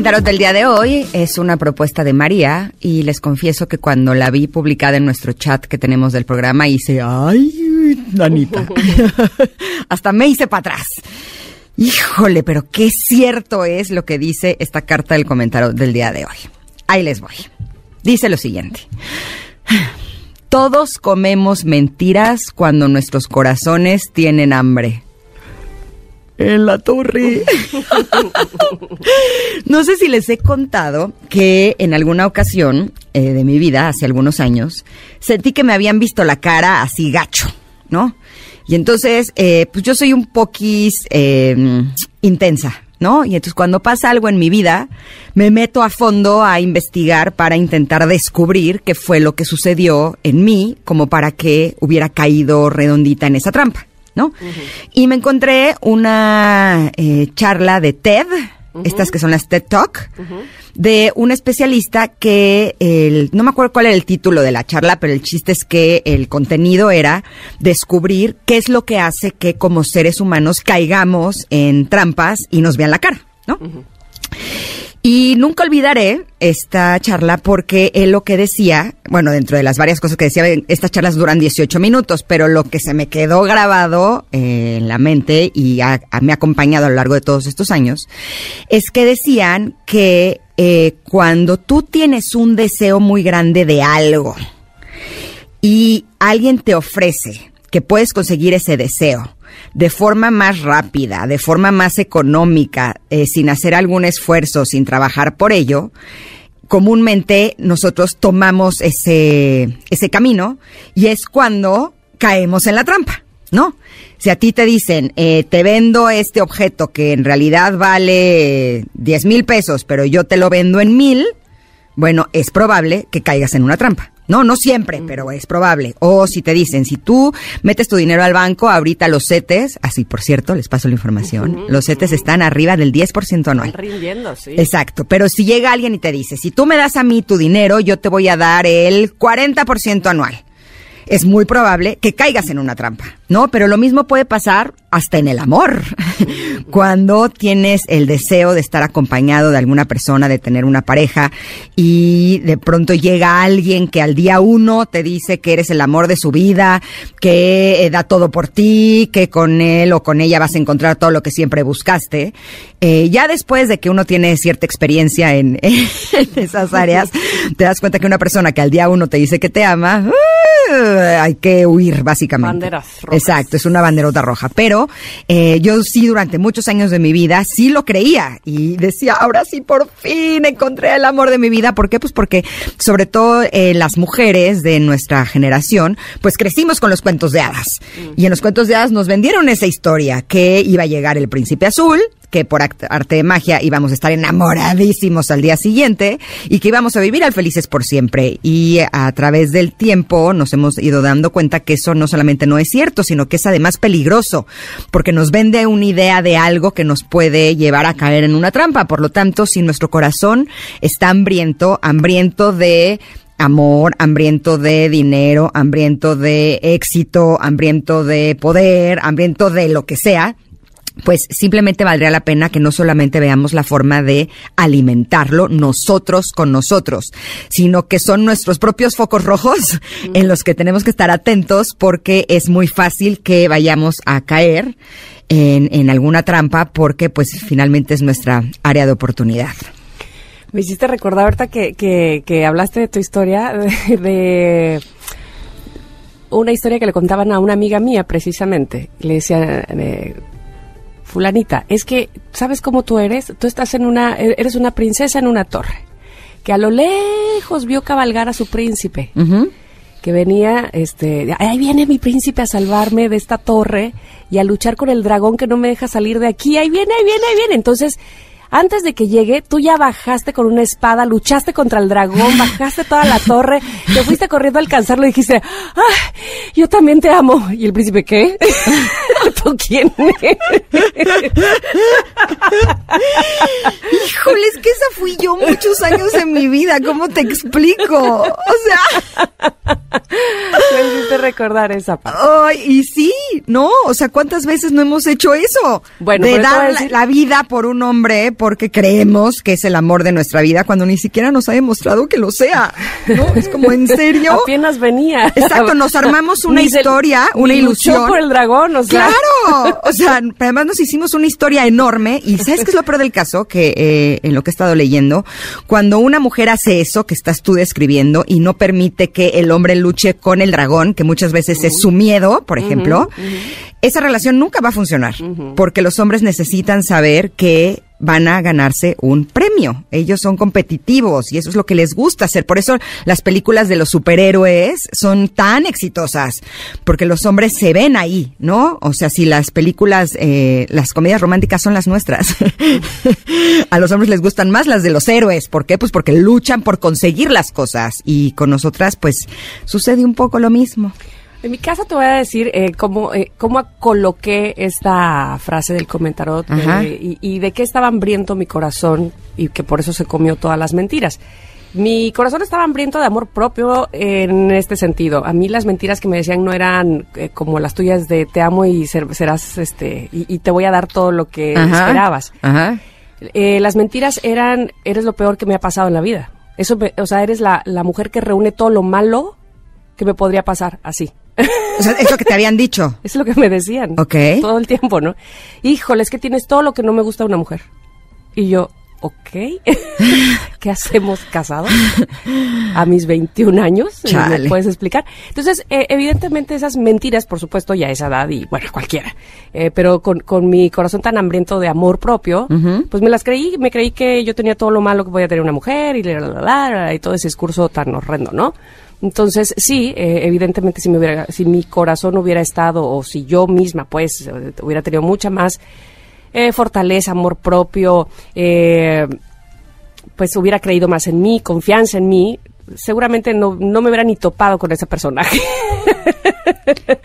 El comentario del día de hoy es una propuesta de María y les confieso que cuando la vi publicada en nuestro chat que tenemos del programa hice, ay, Anita, hasta me hice para atrás. Híjole, pero qué cierto es lo que dice esta carta del comentario del día de hoy. Ahí les voy. Dice lo siguiente. Todos comemos mentiras cuando nuestros corazones tienen hambre en la torre. no sé si les he contado que en alguna ocasión eh, de mi vida, hace algunos años, sentí que me habían visto la cara así gacho, ¿no? Y entonces, eh, pues yo soy un poquis eh, intensa, ¿no? Y entonces cuando pasa algo en mi vida, me meto a fondo a investigar para intentar descubrir qué fue lo que sucedió en mí, como para que hubiera caído redondita en esa trampa. ¿no? Y me encontré una eh, charla de TED, estas que son las TED Talk, de un especialista que, no me acuerdo cuál era el título de la charla, pero el chiste es que el contenido era descubrir qué es lo que hace que como seres humanos caigamos en trampas y nos vean la cara, ¿no? Y nunca olvidaré esta charla porque él lo que decía, bueno, dentro de las varias cosas que decía, estas charlas duran 18 minutos, pero lo que se me quedó grabado eh, en la mente y me ha acompañado a lo largo de todos estos años, es que decían que eh, cuando tú tienes un deseo muy grande de algo y alguien te ofrece que puedes conseguir ese deseo, de forma más rápida, de forma más económica, eh, sin hacer algún esfuerzo, sin trabajar por ello, comúnmente nosotros tomamos ese, ese camino y es cuando caemos en la trampa, ¿no? Si a ti te dicen, eh, te vendo este objeto que en realidad vale 10 mil pesos, pero yo te lo vendo en mil, bueno, es probable que caigas en una trampa. No, no siempre, pero es probable. O si te dicen, si tú metes tu dinero al banco, ahorita los CETES, así ah, por cierto, les paso la información, los CETES están arriba del 10% anual. Están rindiendo, sí. Exacto, pero si llega alguien y te dice, si tú me das a mí tu dinero, yo te voy a dar el 40% anual es muy probable que caigas en una trampa, ¿no? Pero lo mismo puede pasar hasta en el amor. Cuando tienes el deseo de estar acompañado de alguna persona, de tener una pareja, y de pronto llega alguien que al día uno te dice que eres el amor de su vida, que eh, da todo por ti, que con él o con ella vas a encontrar todo lo que siempre buscaste. Eh, ya después de que uno tiene cierta experiencia en, esas áreas, te das cuenta que una persona que al día uno te dice que te ama, eh, hay que huir, básicamente. Banderas rojas. Exacto, es una banderota roja. Pero eh, yo sí, durante muchos años de mi vida, sí lo creía y decía, ahora sí, por fin encontré el amor de mi vida. ¿Por qué? Pues porque, sobre todo, eh, las mujeres de nuestra generación, pues crecimos con los cuentos de hadas. Mm. Y en los cuentos de hadas nos vendieron esa historia que iba a llegar el príncipe azul, que por arte de magia íbamos a estar enamoradísimos al día siguiente y que íbamos a vivir al felices por siempre. Y a través del tiempo nos hemos ido dando cuenta que eso no solamente no es cierto, sino que es además peligroso, porque nos vende una idea de algo que nos puede llevar a caer en una trampa. Por lo tanto, si nuestro corazón está hambriento, hambriento de amor, hambriento de dinero, hambriento de éxito, hambriento de poder, hambriento de lo que sea, pues simplemente valdría la pena que no solamente veamos la forma de alimentarlo nosotros con nosotros, sino que son nuestros propios focos rojos en los que tenemos que estar atentos porque es muy fácil que vayamos a caer en, alguna trampa porque pues finalmente es nuestra área de oportunidad. Me hiciste recordar ahorita que, que, hablaste de tu historia de, una historia que le contaban a una amiga mía precisamente. Le decía... Eh, fulanita, es que, ¿sabes cómo tú eres? Tú estás en una, er, eres una princesa en una torre, que a lo lejos vio cabalgar a su príncipe, que venía, este, ahí viene mi príncipe a salvarme de esta torre y a luchar con el dragón que no me deja salir de aquí, ahí viene, ahí viene, ahí viene. Entonces, antes de que llegue, tú ya bajaste con una espada, luchaste contra el dragón, bajaste toda la torre, te fuiste corriendo a alcanzarlo y dijiste, ay, ah, yo también te amo. Y el príncipe, ¿qué? ¿Tú quién Híjole, es que esa fui yo muchos años en mi vida. ¿Cómo te explico? O sea. Me pues recordar esa parte. Ay, y sí, ¿no? O sea, ¿cuántas veces no hemos hecho eso? Bueno, de dar la vida por un hombre porque creemos que es el amor de nuestra vida cuando ni siquiera nos ha demostrado que lo sea. Es como, ¿en serio? Apenas venía. Exacto, nos armamos una historia, una ilusión. por el dragón, o sea. Claro, o sea, además nos hicimos una historia enorme y ¿sabes qué es lo peor del caso? Que eh, en lo que he estado leyendo, cuando una mujer hace eso que estás tú describiendo y no permite que el hombre luche con el dragón, que muchas veces es su miedo, por ejemplo, esa relación nunca va a funcionar porque los hombres necesitan saber que van a ganarse un premio. Ellos son competitivos y eso es lo que les gusta hacer. Por eso las películas de los superhéroes son tan exitosas, porque los hombres se ven ahí, ¿no? O sea, si las películas, eh, las comedias románticas son las nuestras, a los hombres les gustan más las de los héroes. ¿Por qué? Pues porque luchan por conseguir las cosas y con nosotras pues sucede un poco lo mismo. En mi casa te voy a decir eh, cómo, eh, coloqué esta frase del comentario y, de qué estaba hambriento mi corazón y que por eso se comió todas las mentiras. Mi corazón estaba hambriento de amor propio en este sentido. A mí las mentiras que me decían no eran eh, como las tuyas de te amo y serás este y, te voy a dar todo lo que esperabas. Eh, las mentiras eran eres lo peor que me ha pasado en la vida. Eso, o sea, eres la mujer que reúne todo lo malo que me podría pasar así es lo que te habían dicho. es lo que me decían. Ok. Todo el tiempo, ¿no? Híjole, es que tienes todo lo que no me gusta a una mujer. Y yo, ok, ¿qué hacemos casados a mis 21 años? ¿Me puedes explicar? Entonces, eh, evidentemente esas mentiras, por supuesto, ya a esa edad y bueno, cualquiera, eh, pero con, mi corazón tan hambriento de amor propio, pues me las creí, me creí que yo tenía todo lo malo que podía tener una mujer y, y todo ese discurso tan horrendo, ¿no? Entonces, sí, eh, evidentemente si, me hubiera, si mi corazón hubiera estado o si yo misma pues eh, hubiera tenido mucha más eh, fortaleza, amor propio, eh, pues hubiera creído más en mí, confianza en mí, seguramente no, no me hubiera ni topado con ese personaje.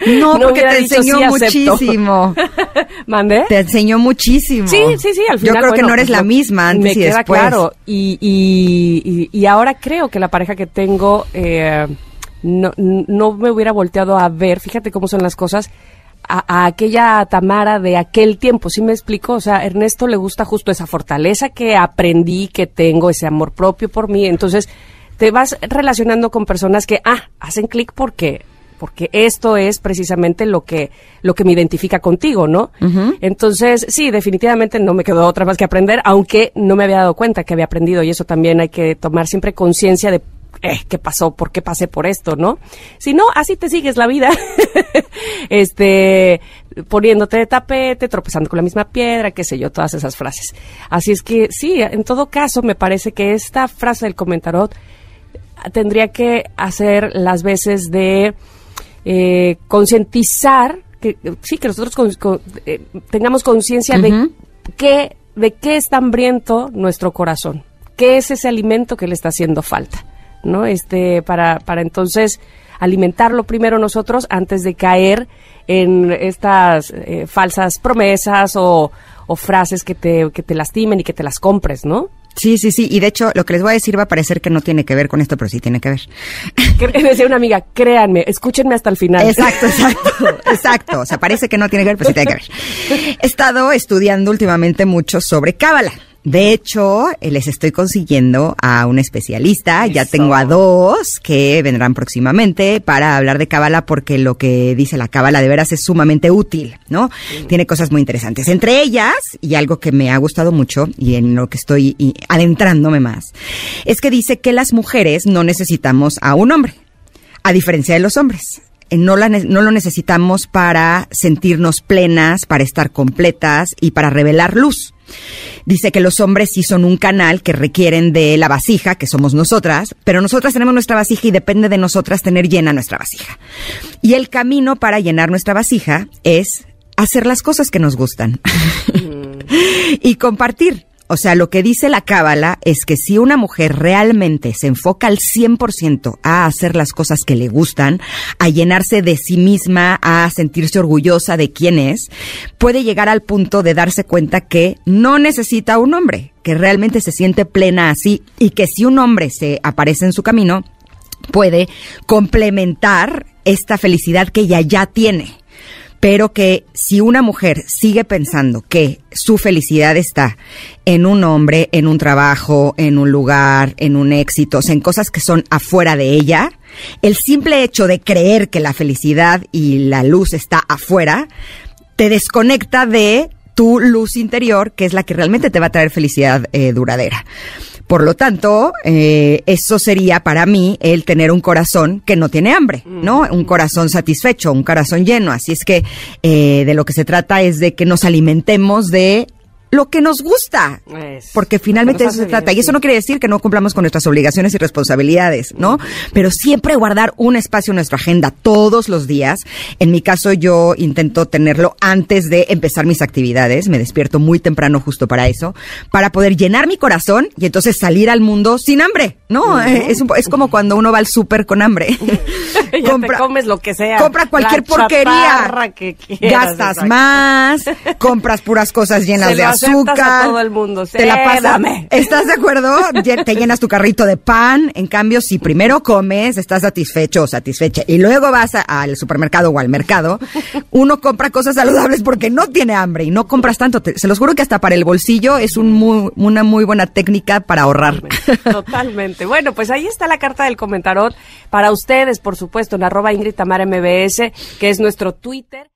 No, porque te enseñó muchísimo. ¿Mandé? Te enseñó muchísimo. Sí, sí, sí, al final. Yo creo que no eres la misma antes y después. Claro, y, y, ahora creo que la pareja que tengo eh, no, me hubiera volteado a ver, fíjate cómo son las cosas, a, aquella Tamara de aquel tiempo, ¿sí me explico? O sea, Ernesto le gusta justo esa fortaleza que aprendí, que tengo, ese amor propio por mí. Entonces, te vas relacionando con personas que, ah, hacen clic porque porque esto es precisamente lo que, lo que me identifica contigo, ¿no? Entonces, sí, definitivamente no me quedó otra más que aprender, aunque no me había dado cuenta que había aprendido y eso también hay que tomar siempre conciencia de eh, ¿qué pasó? ¿Por qué pasé por esto? ¿No? Si no, así te sigues la vida. este, poniéndote de tapete, tropezando con la misma piedra, qué sé yo, todas esas frases. Así es que sí, en todo caso, me parece que esta frase del comentarot tendría que hacer las veces de eh, concientizar, que, sí, que nosotros eh, tengamos conciencia de, qué, de qué está hambriento nuestro corazón, qué es ese alimento que le está haciendo falta, ¿no? Este, para, para entonces alimentarlo primero nosotros antes de caer en estas eh, falsas promesas o, o frases que te, que te lastimen y que te las compres, ¿no? Sí, sí, sí. Y de hecho, lo que les voy a decir va a parecer que no tiene que ver con esto, pero sí tiene que ver. Decía una amiga, créanme, escúchenme hasta el final. Exacto, exacto, exacto. O sea, parece que no tiene que ver, pero sí tiene que ver. He estado estudiando últimamente mucho sobre Cábala. De hecho, eh, les estoy consiguiendo a un especialista, ya tengo a dos que vendrán próximamente para hablar de cábala porque lo que dice la cábala de veras es sumamente útil, ¿no? Tiene cosas muy interesantes. Entre ellas, y algo que me ha gustado mucho y en lo que estoy adentrándome más, es que dice que las mujeres no necesitamos a un hombre, a diferencia de los hombres. Eh, no, no, lo necesitamos para sentirnos plenas, para estar completas y para revelar luz. Dice que los hombres sí son un canal que requieren de la vasija, que somos nosotras, pero nosotras tenemos nuestra vasija y depende de nosotras tener llena nuestra vasija. Y el camino para llenar nuestra vasija es hacer las cosas que nos gustan y compartir. O sea, lo que dice la cábala es que si una mujer realmente se enfoca al 100% a hacer las cosas que le gustan, a llenarse de sí misma, a sentirse orgullosa de quién es, puede llegar al punto de darse cuenta que no necesita un hombre, que realmente se siente plena así y que si un hombre se aparece en su camino, puede complementar esta felicidad que ella ya tiene pero que si una mujer sigue pensando que su felicidad está en un hombre, en un trabajo, en un lugar, en un éxito, en cosas que son afuera de ella, el simple hecho de creer que la felicidad y la luz está afuera, te desconecta de tu luz interior, que es la que realmente te va a traer felicidad eh, duradera. Por lo tanto, eh, eso sería para mí el tener un corazón que no tiene hambre, ¿no? Mm. Un corazón satisfecho, un corazón lleno. Así es que eh, de lo que se trata es de que nos alimentemos de lo que nos gusta. porque finalmente eso se trata. y eso no quiere decir que no cumplamos con nuestras obligaciones y responsabilidades, ¿no? Pero siempre guardar un espacio en nuestra agenda todos los días. En mi caso, yo intento tenerlo antes de empezar mis actividades. Me despierto muy temprano justo para eso, para poder llenar mi corazón y entonces salir al mundo sin hambre, ¿no? es, como cuando uno va al súper con hambre. compra, comes lo que sea. Compra cualquier porquería. gastas más, compras puras cosas llenas de azúcar todo el mundo. Te la pasas. ¿Estás de acuerdo? te llenas tu carrito de pan. En cambio, si primero comes, estás satisfecho o satisfecha y luego vas al supermercado o al mercado, uno compra cosas saludables porque no tiene hambre y no compras tanto. se los juro que hasta para el bolsillo es una muy buena técnica para ahorrar. Totalmente, Bueno, pues ahí está la carta del comentarot para ustedes, por supuesto, en arroba Ingrid MBS, que es nuestro Twitter.